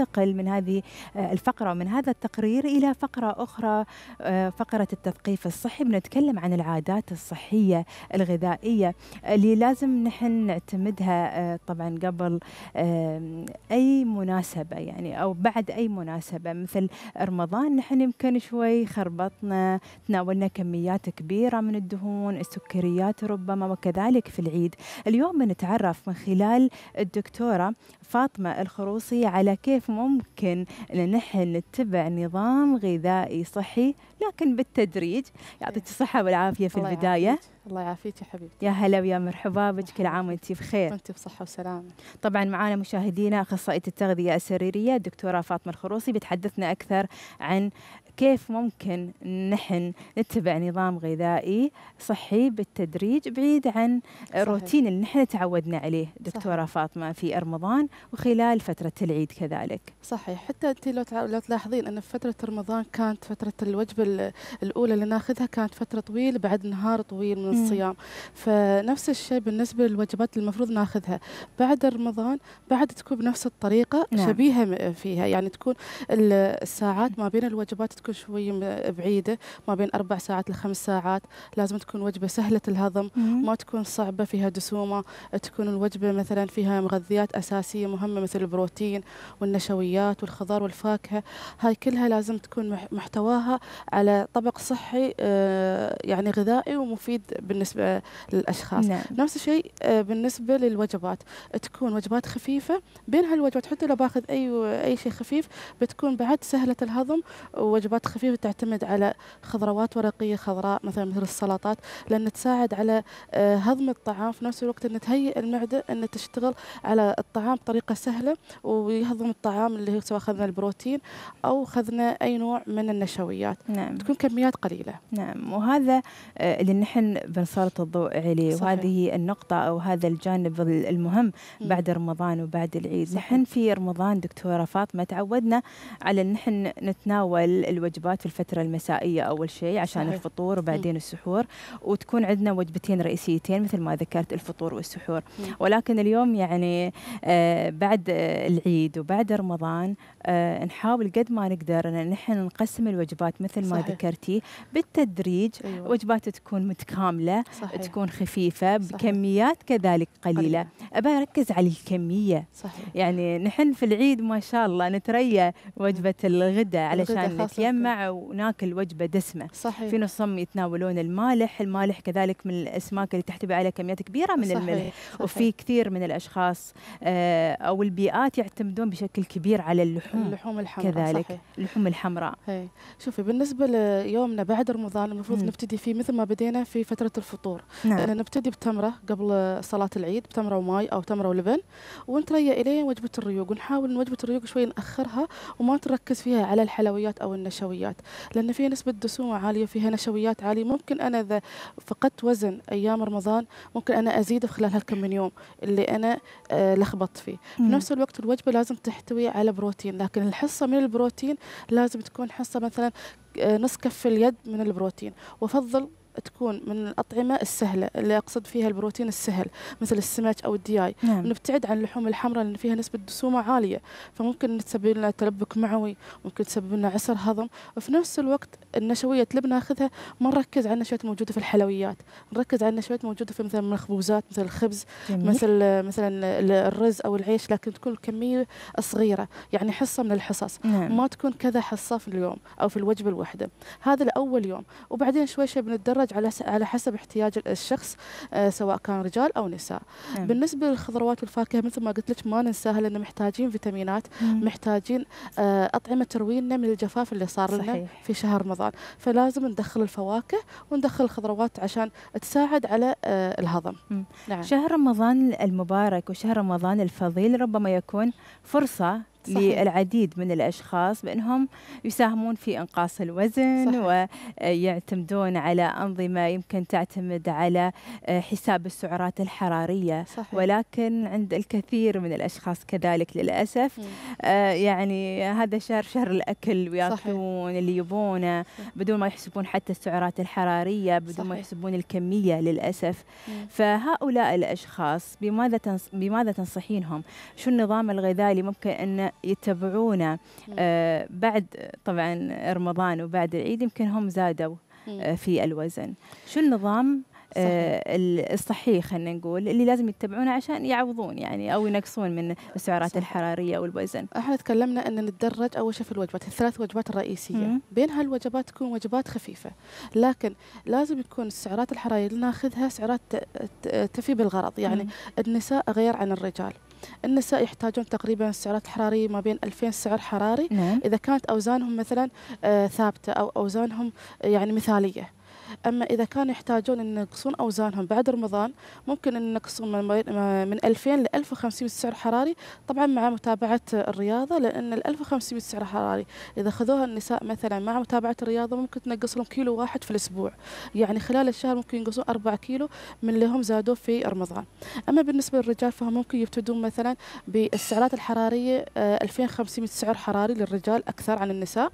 ننتقل من هذه آه، الفقرة ومن هذا التقرير إلى فقرة أخرى آه، فقرة التثقيف الصحي بنتكلم عن العادات الصحية الغذائية آه، اللي لازم نحن نعتمدها طبعا قبل أي مناسبة يعني أو بعد أي مناسبة مثل رمضان نحن يمكن شوي خربطنا تناولنا كميات كبيرة من الدهون السكريات ربما وكذلك في العيد اليوم بنتعرف من خلال الدكتورة فاطمة الخروصي على كيف كيف ممكن ان نحن نتبع نظام غذائي صحي لكن بالتدريج يعطيك إيه. الصحه والعافيه في البدايه الله يعافيك يا حبيبتي يا هلا ويا مرحبا بك كل عام وانت بخير وانت بصحه وسلامه طبعا معانا مشاهدينا اخصائيه التغذيه السريريه الدكتوره فاطمه الخروصي بتحدثنا اكثر عن كيف ممكن نحن نتبع نظام غذائي صحي بالتدريج بعيد عن الروتين اللي نحن تعودنا عليه دكتوره صحيح. فاطمه في رمضان وخلال فتره العيد كذلك صحيح حتى انت لو لو تلاحظين ان فتره رمضان كانت فتره الوجبه الاولى اللي ناخذها كانت فتره طويله بعد نهار طويل من الصيام فنفس الشيء بالنسبه للوجبات اللي المفروض ناخذها بعد رمضان بعد تكون بنفس الطريقه نعم. شبيهه فيها يعني تكون الساعات ما بين الوجبات تكون شوي بعيده ما بين اربع ساعات لخمس ساعات لازم تكون وجبه سهله الهضم ما تكون صعبه فيها دسومه تكون الوجبه مثلا فيها مغذيات اساسيه مهمه مثل البروتين والنشويات والخضار والفاكهه هاي كلها لازم تكون محتواها على طبق صحي آه، يعني غذائي ومفيد بالنسبة للأشخاص نعم. نفس الشيء آه، بالنسبة للوجبات تكون وجبات خفيفة بين هالوجبات حتى لو باخذ أي أي شيء خفيف بتكون بعد سهلة الهضم ووجبات خفيفة تعتمد على خضروات ورقية خضراء مثلا مثل السلطات لأن تساعد على آه، هضم الطعام في نفس الوقت أن تهيئ المعدة أن تشتغل على الطعام بطريقة سهلة ويهضم الطعام اللي هو سواء أخذنا البروتين أو أخذنا أي نوع من النشويات نعم. تكون كميات قليلة نعم وهذا آه، اللي نحن بنسلط الضوء عليه صحيح. وهذه النقطة أو هذا الجانب المهم بعد رمضان وبعد العيد نحن في رمضان دكتورة فاطمة تعودنا على أن نحن نتناول الوجبات في الفترة المسائية أول شيء عشان صحيح. الفطور وبعدين السحور وتكون عندنا وجبتين رئيسيتين مثل ما ذكرت الفطور والسحور ولكن اليوم يعني آه بعد العيد وبعد رمضان آه نحاول قد ما نقدر أن نحن نقسم الوجبات مثل ما صحيح. ذكرتي بالتدريج أيوة. وجبات تكون متكاملة قليله صحيح. تكون خفيفه بكميات كذلك قليله, ابى اركز على الكميه صحيح. يعني نحن في العيد ما شاء الله نتريى وجبه الغداء علشان نتيمع وناكل وجبه دسمه صحيح. في نصهم يتناولون المالح المالح كذلك من الاسماك اللي تحتوي على كميات كبيره من صحيح. الملح صحيح. وفي كثير من الاشخاص آه، او البيئات يعتمدون بشكل كبير على اللحوم اللحوم الحمراء كذلك صحيح. اللحوم الحمراء هي. شوفي بالنسبه ليومنا بعد رمضان المفروض نبتدي فيه مثل ما بدينا في فتره فترة الفطور نعم. نبتدي بتمرة قبل صلاة العيد بتمرة وماي أو تمرة ولبن ونتريا إلين وجبة الريوق ونحاول إن وجبة الريوق شوي نأخرها وما تركز فيها على الحلويات أو النشويات لأن فيها نسبة دسومة عالية فيها نشويات عالية ممكن أنا إذا فقدت وزن أيام رمضان ممكن أنا أزيده خلال هالكم من يوم اللي أنا آه لخبطت فيه في نفس الوقت الوجبة لازم تحتوي على بروتين لكن الحصة من البروتين لازم تكون حصة مثلا آه، نص كف اليد من البروتين وافضل تكون من الأطعمة السهلة اللي أقصد فيها البروتين السهل مثل السمك أو الدياي نعم. نبتعد عن اللحوم الحمراء لأن فيها نسبة دسومة عالية فممكن تسبب لنا تلبك معوي ممكن تسبب لنا عسر هضم وفي نفس الوقت النشويات اللي بناخذها ما نركز على النشويات الموجودة في الحلويات نركز على النشويات الموجودة في مثلا المخبوزات مثل الخبز جميل. مثل مثلا الرز أو العيش لكن تكون الكمية صغيرة يعني حصة من الحصص نعم. ما تكون كذا حصة في اليوم أو في الوجبة الواحدة هذا لأول يوم وبعدين شوي شوي بنتدرج تندرج على على حسب احتياج الشخص آه، سواء كان رجال او نساء مم. نعم. بالنسبه للخضروات والفاكهه مثل ما قلت لك ما ننساها لان محتاجين فيتامينات مم. محتاجين آه، اطعمه تروينا من الجفاف اللي صار صحيح. في شهر رمضان فلازم ندخل الفواكه وندخل الخضروات عشان تساعد على آه، الهضم نعم. شهر رمضان المبارك وشهر رمضان الفضيل ربما يكون فرصه صحيح. للعديد من الأشخاص بأنهم يساهمون في إنقاص الوزن صحيح. ويعتمدون على أنظمة يمكن تعتمد على آه، حساب السعرات الحرارية صحيح. ولكن عند الكثير من الأشخاص كذلك للأسف آه يعني هذا شهر شهر الأكل ويأكلون اللي يبونه بدون ما يحسبون حتى السعرات الحرارية بدون صحيح. ما يحسبون الكمية للأسف مم. فهؤلاء الأشخاص بماذا تنص... بماذا تنصحينهم شو النظام الغذائي اللي ممكن أن يتبعونا آه، بعد طبعا رمضان وبعد العيد يمكن هم زادوا آه، في الوزن شو النظام آه، صحيح. الصحي خلينا نقول اللي لازم يتبعونه عشان يعوضون يعني او ينقصون من السعرات صح. الحراريه والوزن. احنا تكلمنا ان نتدرج اول شيء في الوجبات الثلاث وجبات الرئيسيه، مم. بين هالوجبات تكون وجبات خفيفه، لكن لازم يكون السعرات الحراريه اللي ناخذها سعرات تفي بالغرض، يعني مم. النساء غير عن الرجال. النساء يحتاجون تقريبا سعرات حرارية ما بين 2000 سعر حراري نعم. إذا كانت أوزانهم مثلا آه، ثابتة أو أوزانهم آه، يعني مثالية أما إذا كانوا يحتاجون أن ينقصون أوزانهم بعد رمضان ممكن أن ينقصون من 2000 ل 1500 سعر حراري طبعا مع متابعة الرياضة لأن ال 1500 سعر حراري إذا خذوها النساء مثلا مع متابعة الرياضة ممكن تنقص لهم كيلو واحد في الأسبوع يعني خلال الشهر ممكن ينقصون 4 كيلو من اللي هم زادوه في رمضان أما بالنسبة للرجال فهم ممكن يبتدون مثلا بالسعرات الحرارية 2500 آه، سعر حراري للرجال أكثر عن النساء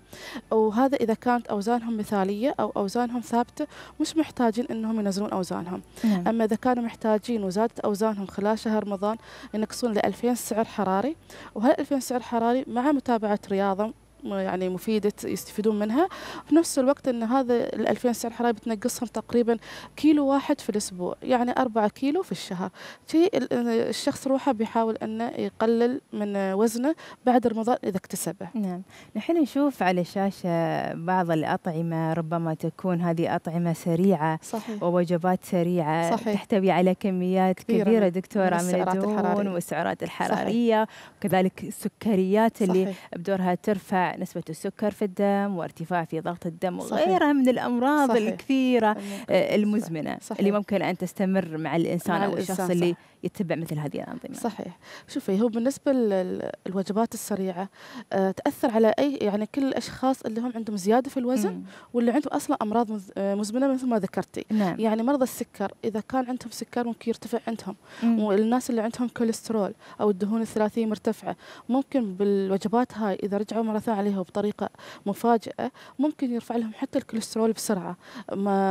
وهذا إذا كانت أوزانهم مثالية أو أوزانهم ثابتة مش محتاجين انهم ينزلون اوزانهم نعم. اما اذا كانوا محتاجين وزادت اوزانهم خلال شهر رمضان ينقصون ل 2000 سعر حراري وهال 2000 سعر حراري مع متابعه رياضه يعني مفيده يستفيدون منها في نفس الوقت ان هذا ال 2000 سعر حراري بتنقصهم تقريبا كيلو واحد في الاسبوع يعني 4 كيلو في الشهر شيء الشخص روحه بيحاول انه يقلل من وزنه بعد رمضان اذا اكتسبه نعم نحن نشوف على الشاشه بعض الاطعمه ربما تكون هذه اطعمه سريعه صحيح. ووجبات سريعه صحيح. تحتوي على كميات كبيره, كبيرة دكتوره من, من الدهون والسعرات الحراريه صحيح. وكذلك السكريات اللي صحيح. بدورها ترفع نسبة السكر في الدم وارتفاع في ضغط الدم وغيرها من الأمراض صحيح. الكثيرة صحيح. آه، المزمنة صحيح. اللي ممكن أن تستمر مع الإنسان مع أو الشخص صح. اللي يتبع مثل هذه الأنظمة صحيح شوفي هو بالنسبة للوجبات السريعة آه، تأثر على أي يعني كل الأشخاص اللي هم عندهم زيادة في الوزن مم. واللي عندهم أصلا أمراض آه، مزمنة مثل ما ذكرتي نعم. يعني مرضى السكر إذا كان عندهم سكر ممكن يرتفع عندهم مم. والناس اللي عندهم كوليسترول أو الدهون الثلاثية مرتفعة ممكن بالوجبات هاي إذا رجعوا مرة ثانية عليها بطريقة مفاجئة ممكن يرفع لهم حتى الكوليسترول بسرعة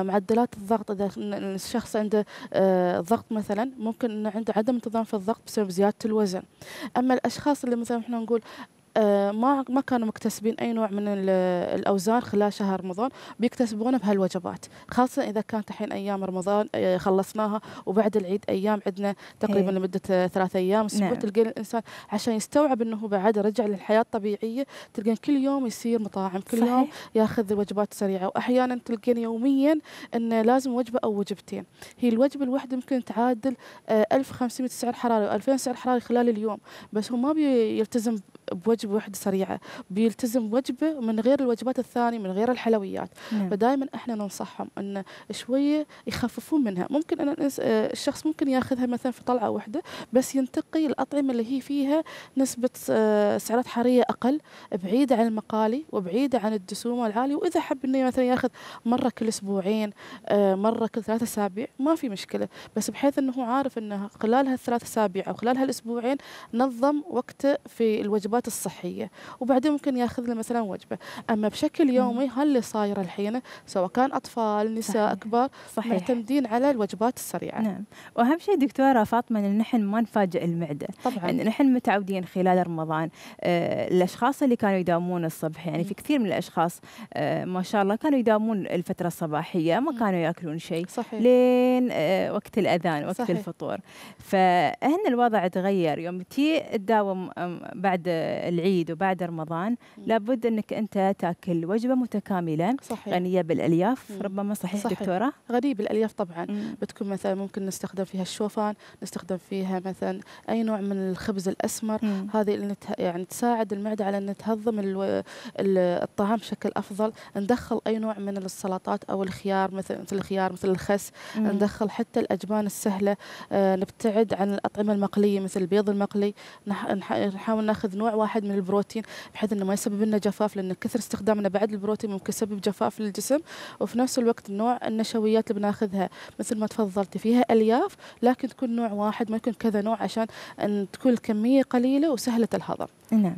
معدلات الضغط إذا الشخص عنده آه، ضغط مثلا ممكن عنده عدم انتظام في الضغط بسبب زيادة الوزن أما الأشخاص اللي مثلا احنا نقول آه، ما ما كانوا مكتسبين اي نوع من الاوزان خلال شهر رمضان بيكتسبونه بهالوجبات خاصه اذا كانت الحين ايام رمضان آه، خلصناها وبعد العيد ايام عندنا تقريبا إيه. لمده ثلاث ايام اسبوع نعم. تلقين الانسان عشان يستوعب انه بعد رجع للحياه الطبيعيه تلقين كل يوم يصير مطاعم كل صحيح. يوم ياخذ وجبات سريعه واحيانا تلقين يوميا انه لازم وجبه او وجبتين هي الوجبه الواحده ممكن تعادل 1500 سعر حراري و2000 سعر حراري خلال اليوم بس هو ما بيلتزم بوجبه واحده سريعه بيلتزم وجبه من غير الوجبات الثانيه من غير الحلويات نعم. فدائما احنا ننصحهم ان شويه يخففون منها ممكن أن آه، الشخص ممكن ياخذها مثلا في طلعه واحده بس ينتقي الاطعمه اللي هي فيها نسبه آه، سعرات حراريه اقل بعيده عن المقالي وبعيده عن الدسوم العالي واذا حب انه مثلا ياخذ مره كل اسبوعين آه، مره كل ثلاثة اسابيع ما في مشكله بس بحيث انه هو عارف انه خلال هالثلاث اسابيع او خلال هالاسبوعين نظم وقته في الوجبات الوجبات الصحيه وبعدين ممكن ياخذ له مثلا وجبه اما بشكل يومي هاللي صاير الحين سواء كان اطفال نساء صحيح. كبار صحيح. معتمدين على الوجبات السريعه نعم واهم شيء دكتوره فاطمه ان نحن ما نفاجئ المعده طبعا ان نحن متعودين خلال رمضان آه الاشخاص اللي كانوا يداومون الصبح يعني في كثير من الاشخاص آه ما شاء الله كانوا يداومون الفتره الصباحيه ما كانوا ياكلون شيء صحيح. لين آه وقت الاذان وقت صحيح. الفطور فهنا الوضع تغير يوم تي تداوم بعد العيد وبعد رمضان لابد انك انت تاكل وجبه متكامله صحيح. غنيه بالالياف مم. ربما صحيح, صحيح دكتوره غنيه بالالياف طبعا مم. بتكون مثلا ممكن نستخدم فيها الشوفان نستخدم فيها مثلا اي نوع من الخبز الاسمر مم. هذه اللي يعني تساعد المعده على ان تهضم الطعام بشكل افضل ندخل اي نوع من السلطات او الخيار مثل مثل الخيار مثل الخس مم. ندخل حتى الاجبان السهله آه نبتعد عن الاطعمه المقليه مثل البيض المقلي نح نحاول ناخذ نوع واحد من البروتين بحيث انه ما يسبب لنا جفاف لان كثر استخدامنا بعد البروتين ممكن يسبب جفاف للجسم وفي نفس الوقت نوع النشويات اللي بناخذها مثل ما تفضلتي فيها الياف لكن تكون نوع واحد ما يكون كذا نوع عشان ان تكون الكميه قليله وسهله الهضم. نعم.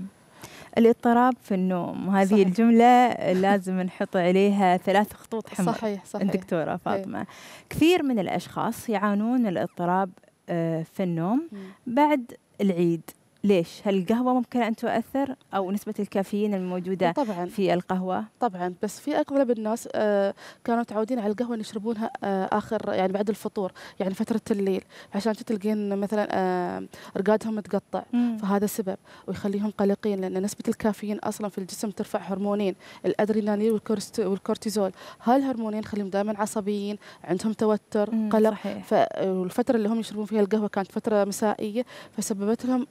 الاضطراب في النوم هذه صحيح. الجملة لازم نحط عليها ثلاث خطوط حمر صحيح صحيح الدكتورة إيه. فاطمة هي. كثير من الأشخاص يعانون الاضطراب آه، في النوم بعد العيد ليش؟ هل القهوة ممكن أن تؤثر أو نسبة الكافيين الموجودة طبعاً في القهوة؟ طبعا بس في أغلب الناس آه، كانوا متعودين على القهوة يشربونها آه، آخر يعني بعد الفطور يعني فترة الليل عشان تلقين مثلا آه، رقادهم متقطع فهذا سبب ويخليهم قلقين لأن نسبة الكافيين أصلا في الجسم ترفع هرمونين الأدرينالين والكورتيزول هالهرمونين خليهم دائما عصبيين عندهم توتر قلق صحيح. فالفترة اللي هم يشربون فيها القهوة كانت فترة مسائية فسببت لهم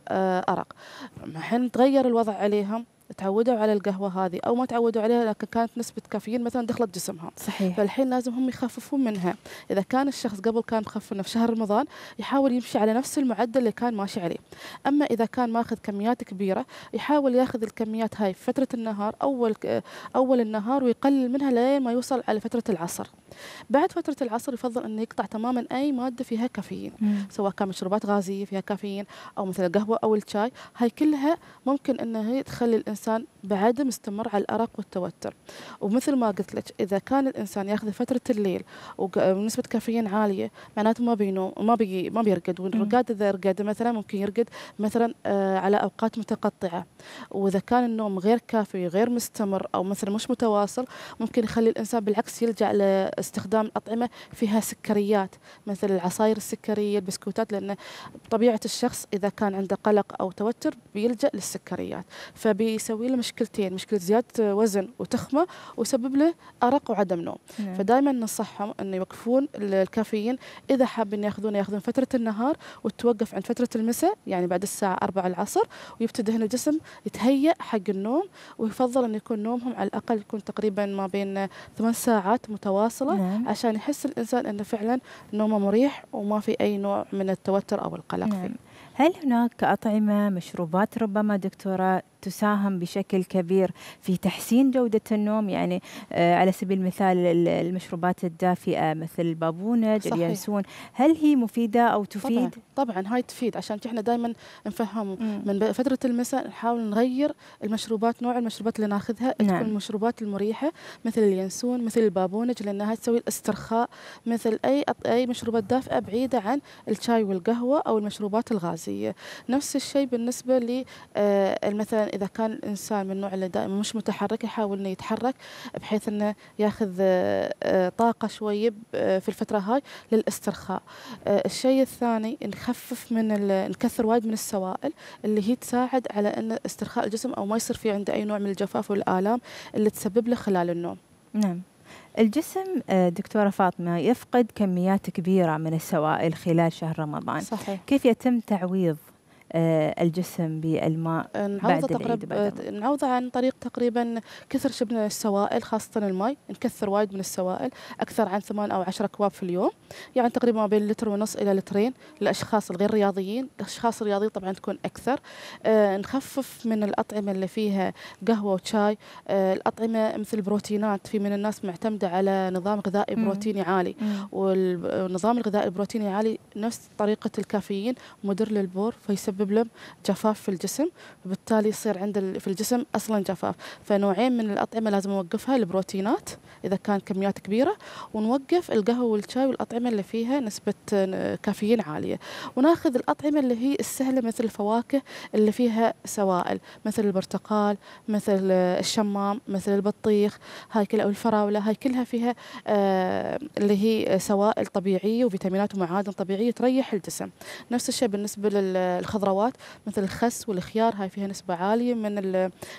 أرق حين تغير الوضع عليهم تعودوا على القهوه هذه او ما تعودوا عليها لكن كانت نسبه كافيين مثلا دخلت جسمها صحيح فالحين لازم هم يخففون منها اذا كان الشخص قبل كان مخفف في شهر رمضان يحاول يمشي على نفس المعدل اللي كان ماشي عليه اما اذا كان ماخذ كميات كبيره يحاول ياخذ الكميات هاي في فتره النهار اول اول النهار ويقلل منها لين ما يوصل على فتره العصر بعد فتره العصر يفضل انه يقطع تماما اي ماده فيها كافيين سواء كان مشروبات غازيه فيها كافيين او مثل القهوه او الشاي هاي كلها ممكن انها هي تخلي الانسان الإنسان بعدم استمر على الأرق والتوتر ومثل ما قلت لك إذا كان الإنسان ياخذ فترة الليل ونسبة كافيين عالية معناته ما بينوم ما بي ما بيرقد والرقاد إذا رقد مثلا ممكن يرقد مثلا آه، على أوقات متقطعة وإذا كان النوم غير كافي غير مستمر أو مثلا مش متواصل ممكن يخلي الإنسان بالعكس يلجأ لاستخدام الأطعمة فيها سكريات مثل العصاير السكرية البسكوتات لأن طبيعة الشخص إذا كان عنده قلق أو توتر بيلجأ للسكريات فبي يسوي له مشكلتين مشكله زياده وزن وتخمه ويسبب له ارق وعدم نوم نعم. فدائما ننصحهم انه يوقفون الكافيين اذا حابين ياخذونه ياخذون فتره النهار وتوقف عند فتره المساء يعني بعد الساعه 4 العصر ويبتدي هنا الجسم يتهيأ حق النوم ويفضل ان يكون نومهم على الاقل يكون تقريبا ما بين ثمان ساعات متواصله نعم. عشان يحس الانسان انه فعلا نومه مريح وما في اي نوع من التوتر او القلق نعم. فيه. هل هناك أطعمة مشروبات ربما دكتورة تساهم بشكل كبير في تحسين جودة النوم يعني آه، على سبيل المثال المشروبات الدافئة مثل البابونج اليانسون هل هي مفيدة أو تفيد؟ طبعا, طبعاً هاي تفيد عشان احنا دائما نفهم من فترة المساء نحاول نغير المشروبات نوع المشروبات اللي ناخذها نعم. تكون المشروبات المريحة مثل اليانسون مثل البابونج لأنها تسوي الاسترخاء مثل أي أي مشروبات دافئة بعيدة عن الشاي والقهوة أو المشروبات الغازية نفس الشيء بالنسبة لمثلا آه، مثلا اذا كان الانسان من النوع اللي دائما مش متحرك يحاول انه يتحرك بحيث انه ياخذ آه، آه، طاقه شويه آه، في الفتره هاي للاسترخاء الشيء الثاني نخفف من نكثر وايد من السوائل اللي هي تساعد على ان استرخاء الجسم او ما يصير في عنده اي نوع من الجفاف والالام اللي تسبب له خلال النوم نعم الجسم دكتورة فاطمة يفقد كميات كبيرة من السوائل خلال شهر رمضان صحيح. كيف يتم تعويض آه، الجسم بالماء آه، نعوضه تقريبا آه، نعوضه عن طريق تقريبا كثر شبنا السوائل خاصه الماء نكثر وايد من السوائل اكثر عن ثمان او عشر اكواب في اليوم يعني تقريبا ما بين لتر ونص الى لترين للاشخاص الغير رياضيين الاشخاص الرياضيين طبعا تكون اكثر أه نخفف من الاطعمه اللي فيها قهوه وشاي أه الاطعمه مثل البروتينات في من الناس معتمده على نظام غذائي بروتيني عالي والنظام الغذائي البروتيني عالي نفس طريقه الكافيين مدر للبور فيسبب يسبب له جفاف في الجسم وبالتالي يصير عند في الجسم اصلا جفاف فنوعين من الاطعمه لازم نوقفها البروتينات اذا كان كميات كبيره ونوقف القهوه والشاي والاطعمه اللي فيها نسبه كافيين عاليه وناخذ الاطعمه اللي هي السهله مثل الفواكه اللي فيها سوائل مثل البرتقال مثل الشمام مثل البطيخ هاي كلها الفراوله هاي كلها فيها آه، اللي هي سوائل طبيعيه وفيتامينات ومعادن طبيعيه تريح الجسم نفس الشيء بالنسبه للخضروات الخضروات مثل الخس والخيار هاي فيها نسبة عالية من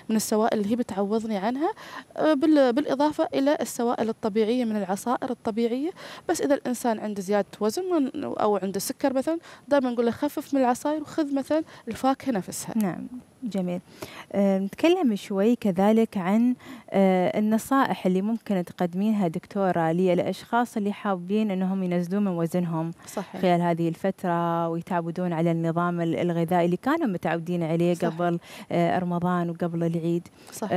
من السوائل اللي هي بتعوضني عنها آه، بالإضافة إلى السوائل الطبيعية من العصائر الطبيعية بس إذا الإنسان عنده زيادة وزن أو عنده سكر مثلا دائما نقول له خفف من العصائر وخذ مثلا الفاكهة نفسها نعم جميل آه، نتكلم شوي كذلك عن آه، النصائح اللي ممكن تقدمينها دكتورة للأشخاص اللي حابين أنهم ينزلون من وزنهم صحيح. خلال هذه الفترة ويتعودون على النظام الغذائي اللي كانوا متعودين عليه صحيح. قبل آه، رمضان وقبل العيد صحيح.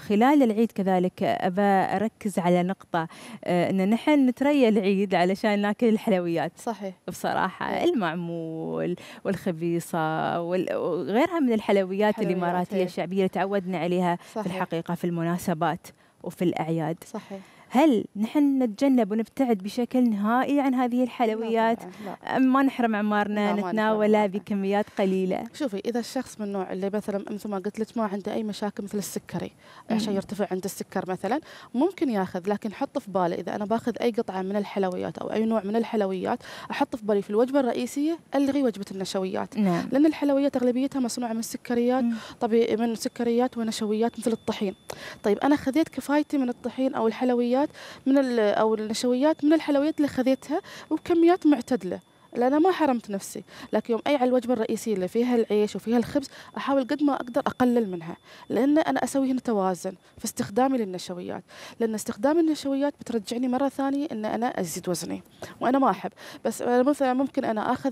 خلال العيد كذلك أبا أركز على نقطة أن نحن نتريى العيد علشان ناكل الحلويات صحيح بصراحة المعمول والخبيصة وغيرها من الحلويات الحلويات الإماراتية إيه. الشعبية تعودنا عليها صحيح. في الحقيقة في المناسبات وفي الأعياد صحيح هل نحن نتجنب ونبتعد بشكل نهائي عن هذه الحلويات لا ما نحرم عمارنا نتناولها بكميات قليله شوفي اذا الشخص من النوع اللي مثلا مثل ما قلت لك ما عنده اي مشاكل مثل السكري عشان يرتفع عند السكر مثلا ممكن ياخذ لكن حط في باله اذا انا باخذ اي قطعه من الحلويات او اي نوع من الحلويات احط في بالي في الوجبه الرئيسيه الغي وجبه النشويات نعم. لان الحلويات اغلبيتها مصنوعه من السكريات طبيعي من سكريات ونشويات مثل الطحين طيب انا خذيت كفايتي من الطحين او الحلويات الحلويات من او النشويات من الحلويات اللي خذيتها وبكميات معتدله لأنا ما حرمت نفسي لكن يوم أي على الوجبة الرئيسية اللي فيها العيش وفيها الخبز أحاول قد ما أقدر أقلل منها لأن أنا أسوي هنا توازن في استخدامي للنشويات لأن استخدام النشويات بترجعني مرة ثانية أن أنا أزيد وزني وأنا ما أحب بس مثلا ممكن أنا أخذ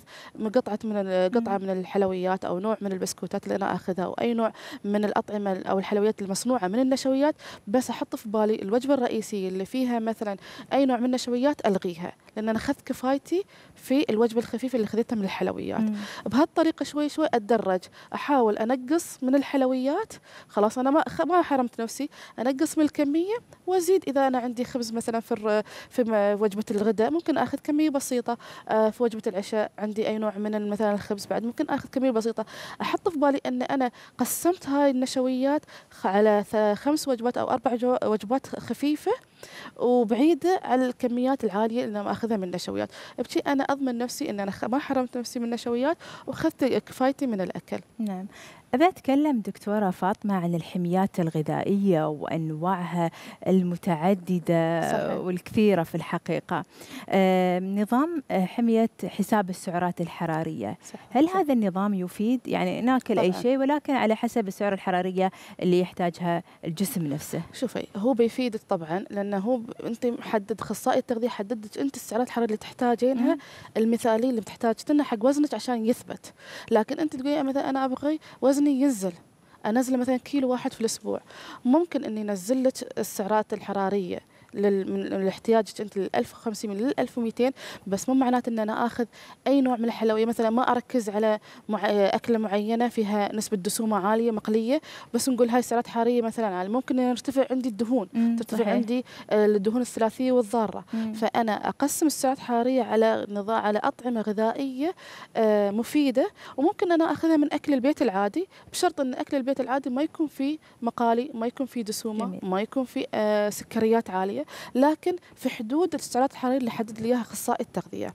قطعة من قطعة من الحلويات أو نوع من البسكوتات اللي أنا أخذها أو أي نوع من الأطعمة أو الحلويات المصنوعة من النشويات بس أحط في بالي الوجبة الرئيسية اللي فيها مثلا أي نوع من النشويات ألغيها لأن أنا أخذت كفايتي في الوجبة الوجبه الخفيفه اللي خذيتها من الحلويات بهالطريقه شوي شوي اتدرج احاول انقص من الحلويات خلاص انا ما ما حرمت نفسي انقص من الكميه وازيد اذا انا عندي خبز مثلا في في وجبه الغداء ممكن اخذ كميه بسيطه آه، في وجبه العشاء عندي اي نوع من مثلا الخبز بعد ممكن اخذ كميه بسيطه احط في بالي ان انا قسمت هاي النشويات على خمس وجبات او اربع وجبات خفيفه وبعيده على الكميات العاليه اللي انا اخذها من النشويات بشي انا اضمن نفسي ان انا ما حرمت نفسي من النشويات واخذت كفايتي من الاكل نعم أبي أتكلم دكتورة فاطمة عن الحميات الغذائية وأنواعها المتعددة صحيح. والكثيرة في الحقيقة نظام آه، حمية حساب السعرات الحرارية صحيح. هل هذا النظام يفيد؟ يعني ناكل طبعا. أي شيء ولكن على حسب السعر الحرارية اللي يحتاجها الجسم نفسه شوفي هو بيفيدك طبعا لأنه هو أنت محدد خصائي التغذية حددت أنت السعرات الحرارية اللي تحتاجينها المثالية اللي بتحتاجينها حق وزنك عشان يثبت لكن أنت تقولي مثلا أنا أبغي وزن وزني ينزل انزل مثلا كيلو واحد في الاسبوع ممكن اني لك السعرات الحراريه لاحتياجك انت لل 1500 لل 1200 بس مو معناته ان انا اخذ اي نوع من الحلويات مثلا ما اركز على مع... اكله معينه فيها نسبه دسومه عاليه مقليه بس نقول هاي سعرات حراريه مثلا عاليه ممكن يرتفع عندي الدهون ترتفع صحيح. عندي الدهون الثلاثيه والضاره مم. فانا اقسم السعرات الحراريه على نظا على اطعمه غذائيه آه، مفيده وممكن انا اخذها من اكل البيت العادي بشرط ان اكل البيت العادي ما يكون فيه مقالي ما يكون فيه دسومه جميل. ما يكون فيه آه، سكريات عاليه التغذيه لكن في حدود السعرات الحراريه اللي حدد لي اياها اخصائي التغذيه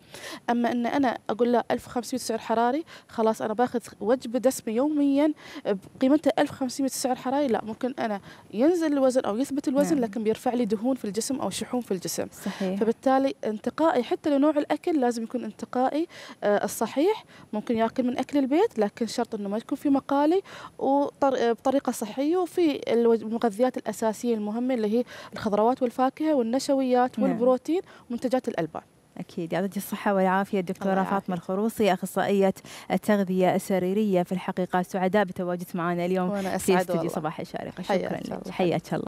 اما ان انا اقول له 1500 سعر حراري خلاص انا باخذ وجبه دسمه يوميا بقيمتها 1500 سعر حراري لا ممكن انا ينزل الوزن او يثبت الوزن نعم. لكن بيرفع لي دهون في الجسم او شحوم في الجسم صحيح. فبالتالي انتقائي حتى لنوع الاكل لازم يكون انتقائي آه، الصحيح ممكن ياكل من اكل البيت لكن شرط انه ما يكون في مقالي وبطريقه صحيه وفي المغذيات الاساسيه المهمه اللي هي الخضروات والفاكهه الفاكهه والنشويات نعم. والبروتين ومنتجات الالبان أكيد يعطيك الصحة والعافية الدكتورة فاطمة الخروصي أخصائية التغذية السريرية في الحقيقة سعداء بتواجد معنا اليوم في استديو صباح الشارقة شكرا لك حياك الله